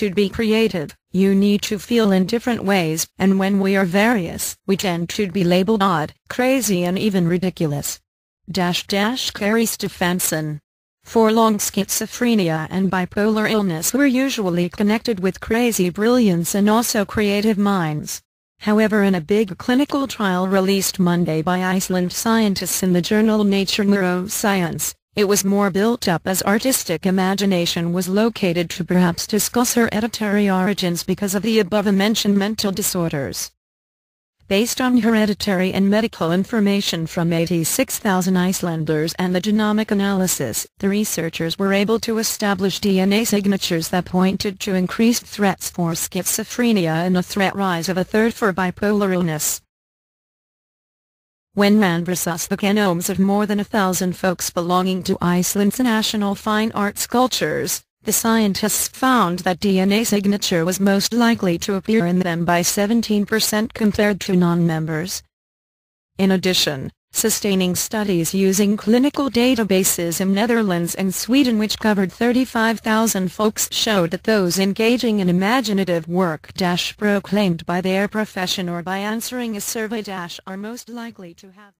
to be creative, you need to feel in different ways, and when we are various, we tend to be labeled odd, crazy and even ridiculous. Dash dash Carrie Stephenson. for long schizophrenia and bipolar illness were usually connected with crazy brilliance and also creative minds. However in a big clinical trial released Monday by Iceland scientists in the journal Nature Neuroscience, it was more built up as artistic imagination was located to perhaps discuss her hereditary origins because of the above-mentioned mental disorders. Based on hereditary and medical information from 86,000 Icelanders and the genomic analysis, the researchers were able to establish DNA signatures that pointed to increased threats for schizophrenia and a threat rise of a third for bipolar illness. When Ranbir the genomes of more than a thousand folks belonging to Iceland's national fine arts cultures, the scientists found that DNA signature was most likely to appear in them by 17% compared to non-members. In addition, sustaining studies using clinical databases in Netherlands and Sweden which covered 35,000 folks showed that those engaging in imaginative work proclaimed by their profession or by answering a survey are most likely to have